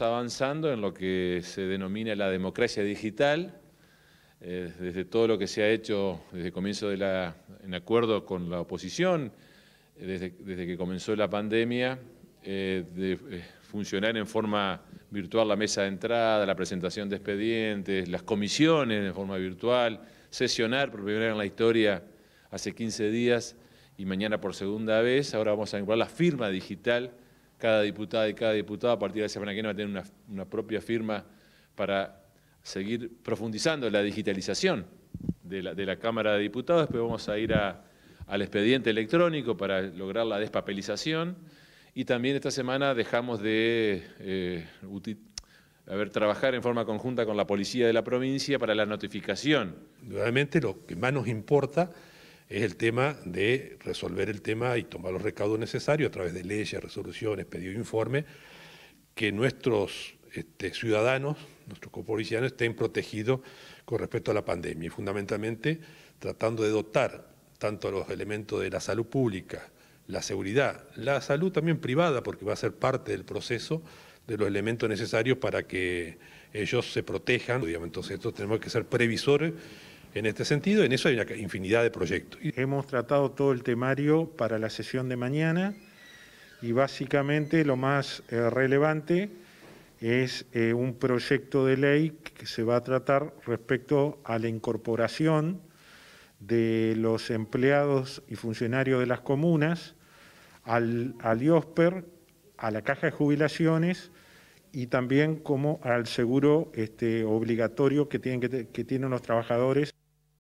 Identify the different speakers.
Speaker 1: avanzando en lo que se denomina la democracia digital, eh, desde todo lo que se ha hecho desde comienzo de la, en acuerdo con la oposición, eh, desde, que comenzó la pandemia, eh, de funcionar en forma virtual la mesa de entrada, la presentación de expedientes, las comisiones en forma virtual, sesionar por primera vez en la historia hace 15 días y mañana por segunda vez, ahora vamos a incorporar la firma digital cada diputada y cada diputado a partir de la semana que viene va a tener una, propia firma para seguir profundizando la digitalización de la, Cámara de Diputados. Después vamos a ir al expediente electrónico para lograr la despapelización. Y también esta semana dejamos de eh, trabajar en forma conjunta con la policía de la provincia para la notificación. Nuevamente lo que más nos importa es el tema de resolver el tema
Speaker 2: y tomar los recaudos necesarios a través de leyes, resoluciones, pedidos de informe, que nuestros este, ciudadanos, nuestros copolicianos estén protegidos con respecto a la pandemia y fundamentalmente tratando de dotar tanto a los elementos de la salud pública, la seguridad, la salud también privada, porque va a ser parte del proceso, de los elementos necesarios para que ellos se protejan. Entonces, esto tenemos que ser previsores en este sentido. En eso hay una infinidad de proyectos.
Speaker 3: Hemos tratado todo el temario para la sesión de mañana y básicamente lo más eh, relevante es eh, un proyecto de ley que se va a tratar respecto a la incorporación de los empleados y funcionarios de las comunas al, IOSPER, a la Caja de Jubilaciones y también como al seguro este, obligatorio que tienen los trabajadores.